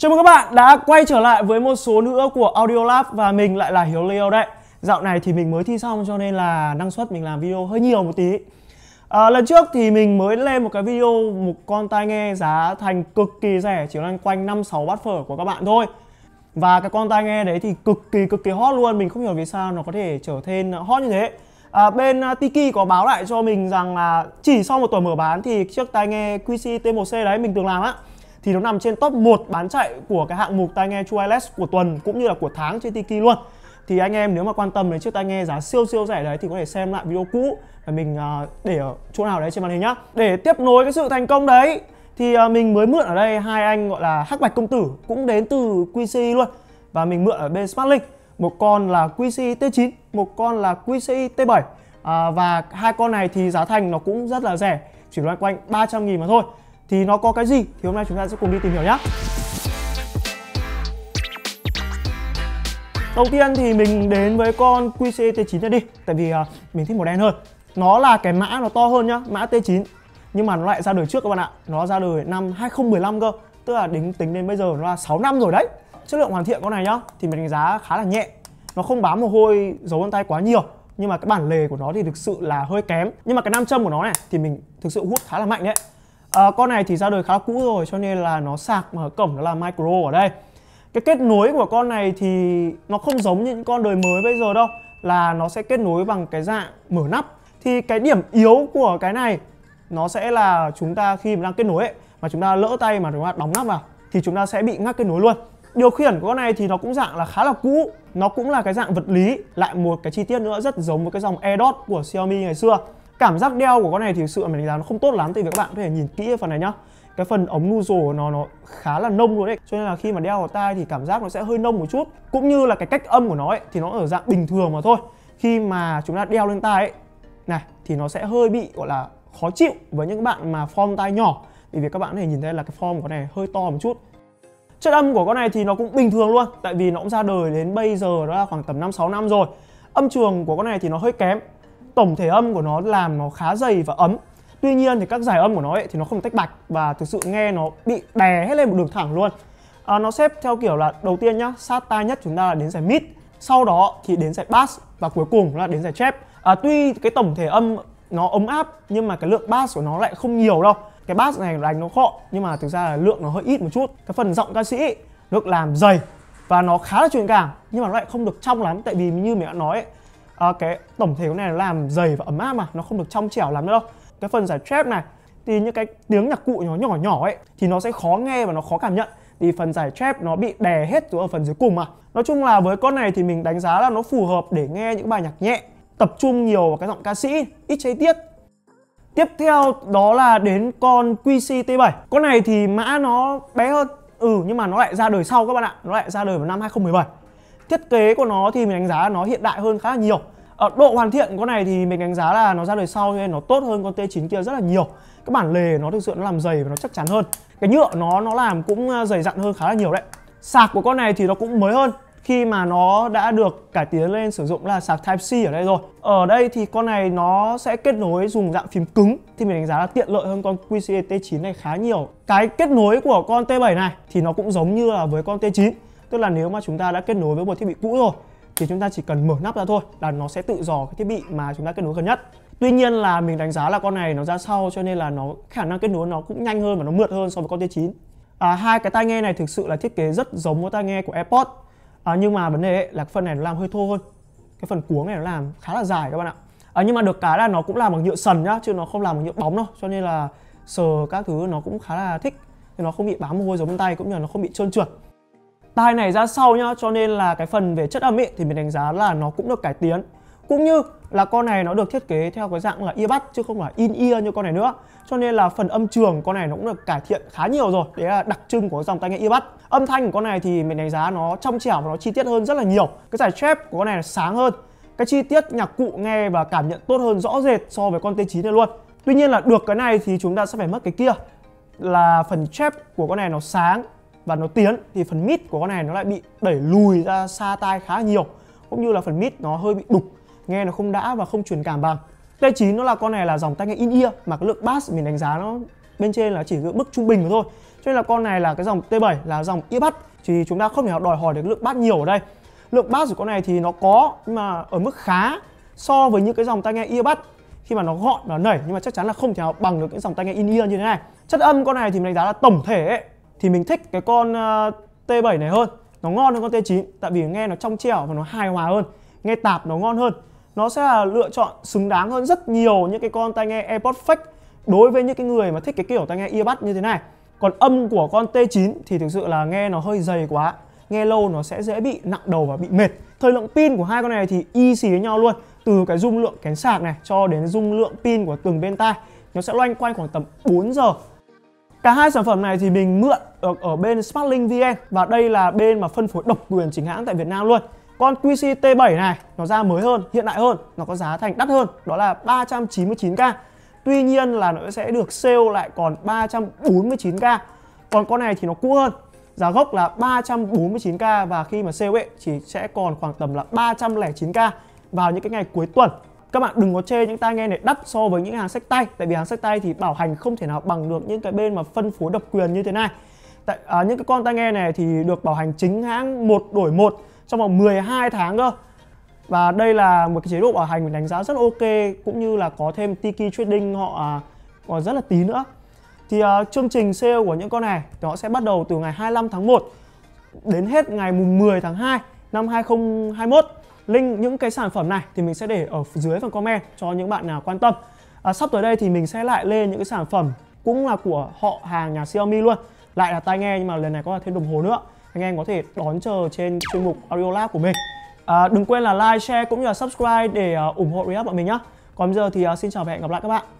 Chào mừng các bạn đã quay trở lại với một số nữa của Audio Lab và mình lại là Hiếu Leo đấy. Dạo này thì mình mới thi xong cho nên là năng suất mình làm video hơi nhiều một tí. À, lần trước thì mình mới lên một cái video một con tai nghe giá thành cực kỳ rẻ chỉ loanh quanh 5 6 bát phở của các bạn thôi. Và cái con tai nghe đấy thì cực kỳ cực kỳ hot luôn, mình không hiểu vì sao nó có thể trở thêm hot như thế. À, bên à, Tiki có báo lại cho mình rằng là chỉ sau một tuần mở bán thì chiếc tai nghe QC T1C đấy mình từng làm á thì nó nằm trên top 1 bán chạy của cái hạng mục tai nghe True Wireless của tuần cũng như là của tháng trên Tiki luôn thì anh em nếu mà quan tâm đến chiếc tai nghe giá siêu siêu rẻ đấy thì có thể xem lại video cũ và mình à, để ở chỗ nào đấy trên màn hình nhá để tiếp nối cái sự thành công đấy thì à, mình mới mượn ở đây hai anh gọi là hắc bạch công tử cũng đến từ QC luôn và mình mượn ở bên Smartlink một con là QC T9 một con là QC T7 à, và hai con này thì giá thành nó cũng rất là rẻ chỉ loanh quanh 300 nghìn mà thôi thì nó có cái gì thì hôm nay chúng ta sẽ cùng đi tìm hiểu nhé Đầu tiên thì mình đến với con qct e 9 này đi Tại vì à, mình thích màu đen hơn Nó là cái mã nó to hơn nhá, mã T9 Nhưng mà nó lại ra đời trước các bạn ạ Nó ra đời năm 2015 cơ Tức là đính tính đến bây giờ nó là 6 năm rồi đấy Chất lượng hoàn thiện con này nhá Thì mình đánh giá khá là nhẹ Nó không bám mồ hôi dấu vân tay quá nhiều Nhưng mà cái bản lề của nó thì thực sự là hơi kém Nhưng mà cái nam châm của nó này thì mình thực sự hút khá là mạnh đấy à, con này thì ra đời khá cũ rồi cho nên là nó sạc mở cổng nó là micro ở đây cái kết nối của con này thì nó không giống những con đời mới bây giờ đâu là nó sẽ kết nối bằng cái dạng mở nắp thì cái điểm yếu của cái này nó sẽ là chúng ta khi mà đang kết nối ấy, mà chúng ta lỡ tay mà chúng ta đóng nắp vào thì chúng ta sẽ bị ngắt kết nối luôn điều khiển của con này thì nó cũng dạng là khá là cũ nó cũng là cái dạng vật lý lại một cái chi tiết nữa rất giống với cái dòng AirDot của Xiaomi ngày xưa cảm giác đeo của con này thì sự mình đánh giá nó không tốt lắm thì vì các bạn có thể nhìn kỹ phần này nhá cái phần ống nozzle của nó nó khá là nông luôn đấy cho nên là khi mà đeo vào tai thì cảm giác nó sẽ hơi nông một chút cũng như là cái cách âm của nó ấy thì nó ở dạng bình thường mà thôi khi mà chúng ta đeo lên tai ấy này thì nó sẽ hơi bị gọi là khó chịu với những bạn mà form tai nhỏ vì vì các bạn có thể nhìn thấy là cái form của này hơi to một chút chất âm của con này thì nó cũng bình thường luôn tại vì nó cũng ra đời đến bây giờ đó là khoảng tầm 5 6 năm rồi âm trường của con này thì nó hơi kém tổng thể âm của nó làm nó khá dày và ấm tuy nhiên thì các giải âm của nó ấy, thì nó không tách bạch và thực sự nghe nó bị đè hết lên một đường thẳng luôn à, nó xếp theo kiểu là đầu tiên nhá sát tai nhất chúng ta là đến giải mid sau đó thì đến giải bass và cuối cùng là đến giải chép à, tuy cái tổng thể âm nó ấm áp nhưng mà cái lượng bass của nó lại không nhiều đâu cái bass này đánh nó khọ nhưng mà thực ra là lượng nó hơi ít một chút cái phần giọng ca sĩ được làm dày và nó khá là truyền cảm nhưng mà nó lại không được trong lắm tại vì như mình đã nói ấy, à, cái tổng thể của này nó làm dày và ấm áp mà nó không được trong trẻo lắm nữa đâu cái phần giải trap này thì những cái tiếng nhạc cụ nhỏ nhỏ nhỏ ấy thì nó sẽ khó nghe và nó khó cảm nhận thì phần giải trap nó bị đè hết ở phần dưới cùng mà nói chung là với con này thì mình đánh giá là nó phù hợp để nghe những bài nhạc nhẹ tập trung nhiều vào cái giọng ca sĩ ít chi tiết tiếp theo đó là đến con QC T7 con này thì mã nó bé hơn ừ nhưng mà nó lại ra đời sau các bạn ạ nó lại ra đời vào năm 2017 thiết kế của nó thì mình đánh giá nó hiện đại hơn khá là nhiều ở ờ, độ hoàn thiện con này thì mình đánh giá là nó ra đời sau nên nó tốt hơn con T9 kia rất là nhiều cái bản lề nó thực sự nó làm dày và nó chắc chắn hơn cái nhựa nó nó làm cũng ờ, dày dặn hơn khá là nhiều đấy sạc của con này thì nó cũng mới hơn khi mà nó đã được cải tiến lên sử dụng là sạc Type C ở đây rồi ở đây thì con này nó sẽ kết nối dùng dạng phím cứng thì mình đánh giá là tiện lợi hơn con QCT9 này khá nhiều cái kết nối của con T7 này thì nó cũng giống như là với con T9 tức là nếu mà chúng ta đã kết nối với một thiết bị cũ rồi thì chúng ta chỉ cần mở nắp ra thôi là nó sẽ tự dò cái thiết bị mà chúng ta kết nối gần nhất tuy nhiên là mình đánh giá là con này nó ra sau cho nên là nó khả năng kết nối nó cũng nhanh hơn và nó mượt hơn so với con T9 à, hai cái tai nghe này thực sự là thiết kế rất giống với tai nghe của AirPods à, nhưng mà vấn đề ấy là cái phần này nó làm hơi thô hơn cái phần cuống này nó làm khá là dài các bạn ạ à, nhưng mà được cái là nó cũng làm bằng nhựa sần nhá chứ nó không làm bằng nhựa bóng đâu cho nên là sờ các thứ nó cũng khá là thích nó không bị bám mồ hôi giống bên tay cũng như là nó không bị trơn trượt tai này ra sau nhá cho nên là cái phần về chất âm ấy thì mình đánh giá là nó cũng được cải tiến cũng như là con này nó được thiết kế theo cái dạng là earbud chứ không phải in ear như con này nữa cho nên là phần âm trường con này nó cũng được cải thiện khá nhiều rồi đấy là đặc trưng của dòng tai nghe earbud âm thanh của con này thì mình đánh giá nó trong trẻo và nó chi tiết hơn rất là nhiều cái giải chép của con này là sáng hơn cái chi tiết nhạc cụ nghe và cảm nhận tốt hơn rõ rệt so với con T9 này luôn tuy nhiên là được cái này thì chúng ta sẽ phải mất cái kia là phần chép của con này nó sáng và nó tiến thì phần mid của con này nó lại bị đẩy lùi ra xa tai khá nhiều cũng như là phần mid nó hơi bị đục nghe nó không đã và không truyền cảm bằng Play 9 nó là con này là dòng tai nghe in ear mà cái lượng bass mình đánh giá nó bên trên là chỉ cái mức trung bình thôi cho nên là con này là cái dòng T7 là dòng earbuds thì chúng ta không thể đòi hỏi được lượng bass nhiều ở đây lượng bass của con này thì nó có nhưng mà ở mức khá so với những cái dòng tai nghe earbuds khi mà nó gọn và nó nảy nhưng mà chắc chắn là không thể nào bằng được những dòng tai nghe in ear như thế này chất âm con này thì mình đánh giá là tổng thể ấy, thì mình thích cái con ờ, T7 này hơn nó ngon hơn con T9 tại vì nghe nó trong trẻo và nó hài hòa hơn nghe tạp nó ngon hơn nó sẽ là lựa chọn xứng đáng hơn rất nhiều những cái con tai nghe AirPods fake đối với những cái người mà thích cái kiểu tai nghe earbud như thế này còn âm của con T9 thì thực sự là nghe nó hơi dày quá nghe lâu nó sẽ dễ bị nặng đầu và bị mệt thời lượng pin của hai con này thì y xì với nhau luôn từ cái dung lượng kén sạc này cho đến dung lượng pin của từng bên tai nó sẽ loanh quanh khoảng tầm 4 giờ Cả hai sản phẩm này thì mình mượn ở, ở bên Smartlink VN và đây là bên mà phân phối độc quyền chính hãng tại Việt Nam luôn. Con QC T7 này nó ra mới hơn, hiện đại hơn, nó có giá thành đắt hơn, đó là 399k. Tuy nhiên là nó sẽ được sale lại còn 349k. Còn con này thì nó cũ hơn, giá gốc là 349k và khi mà sale ấy chỉ sẽ còn khoảng tầm là 309k vào những cái ngày cuối tuần các bạn đừng có chê những tai nghe này đắt so với những hàng sách tay tại vì hàng sách tay thì bảo hành không thể nào bằng được những cái bên mà phân phối độc quyền như thế này tại à, những cái con tai nghe này thì được bảo hành chính hãng một đổi một trong vòng 12 tháng cơ và đây là một cái chế độ bảo hành mình đánh giá rất ok cũng như là có thêm Tiki Trading họ à, còn rất là tí nữa thì uh, chương trình sale của những con này thì họ sẽ bắt đầu từ ngày 25 tháng 1 đến hết ngày mùng 10 tháng 2 năm 2021 link những cái sản phẩm này thì mình sẽ để ở dưới phần comment cho những bạn nào quan tâm à, sắp tới đây thì mình sẽ lại lên những cái sản phẩm cũng là của họ hàng nhà Xiaomi luôn lại là tai nghe nhưng mà lần này có thêm đồng hồ nữa anh em có thể đón chờ trên chuyên mục Audio Lab của mình à, đừng quên là like share cũng như là subscribe để à, ủng hộ React bọn mình nhé còn bây giờ thì à, xin chào và hẹn gặp lại các bạn